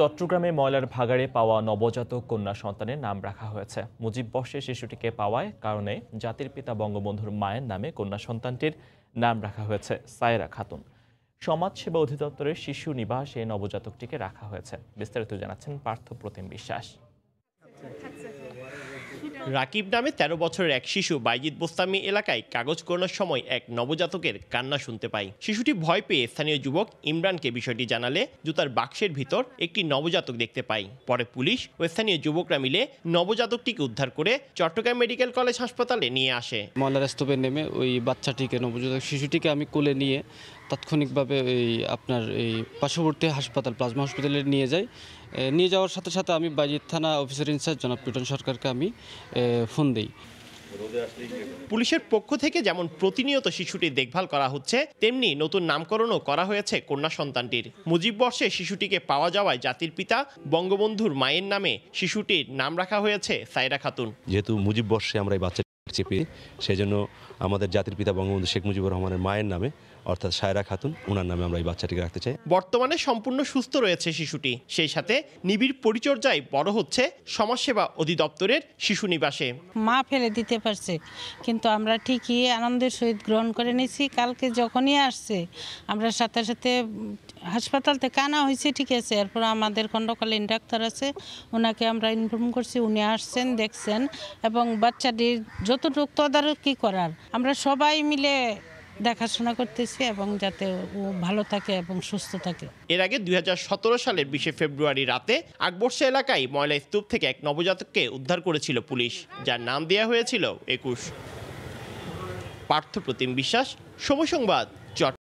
চট্টগ্রামে ময়লার ভাগাড়ে পাওয়া নবজাতক কন্যা সন্তানের নাম রাখা হয়েছে মুজিব বর্ষে শিশুটিকে পাওয়ায় কারণে জাতির পিতা বঙ্গবন্ধুর মায়ের নামে কন্যা সন্তানটির নাম রাখা হয়েছে সায়রা খাতুন সমাজসেবা অধিদপ্তরের শিশু নিবাসে নবজাতকটিকে রাখা হয়েছে বিস্তারিত জানাচ্ছেন পার্থ প্রতিম বিশ্বাস রাকিব নামে ১৩ বছরের এক শিশু বাইজিৎ বোস্তামি এলাকায় কাগজ করানোর সময় এক নবজাতকের কান্না শুনতে পায় শিশুটি ভয় পেয়ে স্থানীয় যুবক ইমরানকে বিষয়টি জানালে জুতার বাক্সের ভিতর একটি নবজাতক দেখতে পাই পরে পুলিশ ও স্থানীয় যুবকরা মিলে নবজাতকটিকে উদ্ধার করে চট্টগ্রাম মেডিকেল কলেজ হাসপাতালে নিয়ে আসে মলার স্তূপে নেমে ওই বাচ্চাটিকে নবজাতক শিশুটিকে আমি কোলে নিয়ে তাৎক্ষণিকভাবে এই আপনার এই পার্শ্ববর্তী হাসপাতাল প্লাজমা হসপিটালে নিয়ে যাই নিয়ে যাওয়ার সাথে সাথে আমি বাইজির থানা অফিসার ইনচার্জ জনাব পিটন সরকারকে আমি ফোন দিই পুলিশের পক্ষ থেকে যেমন প্রতিনিয়ত শিশুটির দেখভাল করা হচ্ছে তেমনি নতুন নামকরণও করা হয়েছে কন্যা সন্তানটির মুজিব বর্ষে শিশুটিকে পাওয়া যাওয়ায় জাতির পিতা বঙ্গবন্ধুর মায়ের নামে শিশুটির নাম রাখা হয়েছে সাইরা খাতুন যেহেতু মুজিব বর্ষে আমরা এই বাচ্চা চেপে সেজন্য আমাদের জাতির পিতা বঙ্গবন্ধু শেখ মুজিবুর রহমানের মায়ের নামে অর্থাৎ সায়রা খাতুন ওনার নামে আমরা এই বাচ্চাটিকে রাখতে চাই বর্তমানে সম্পূর্ণ সুস্থ রয়েছে শিশুটি সেই সাথে নিবিড় পরিচর্যায় বড় হচ্ছে সমাজসেবা অধিদপ্তরের শিশু নিবাসে মা ফেলে দিতে পারছে কিন্তু আমরা ঠিকই আনন্দের সহিত গ্রহণ করে নিয়েছি কালকে যখনই আসছে আমরা সাথে সাথে হাসপাতাল থেকে আনা হয়েছে ঠিক আছে এরপর আমাদের খণ্ডকালীন ডাক্তার আছে ওনাকে আমরা ইনফর্ম করছি উনি আসছেন দেখছেন এবং বাচ্চাটির রোগ তদারক কি করার আমরা সবাই মিলে দেখাশোনা করতেছি এবং যাতে ও ভালো থাকে এবং সুস্থ থাকে এর আগে দুই সালের বিশে ফেব্রুয়ারি রাতে আকবরশা এলাকায় ময়লা স্তূপ থেকে এক নবজাতককে উদ্ধার করেছিল পুলিশ যার নাম দেওয়া হয়েছিল একুশ পার্থ প্রতিম বিশ্বাস সময় সংবাদ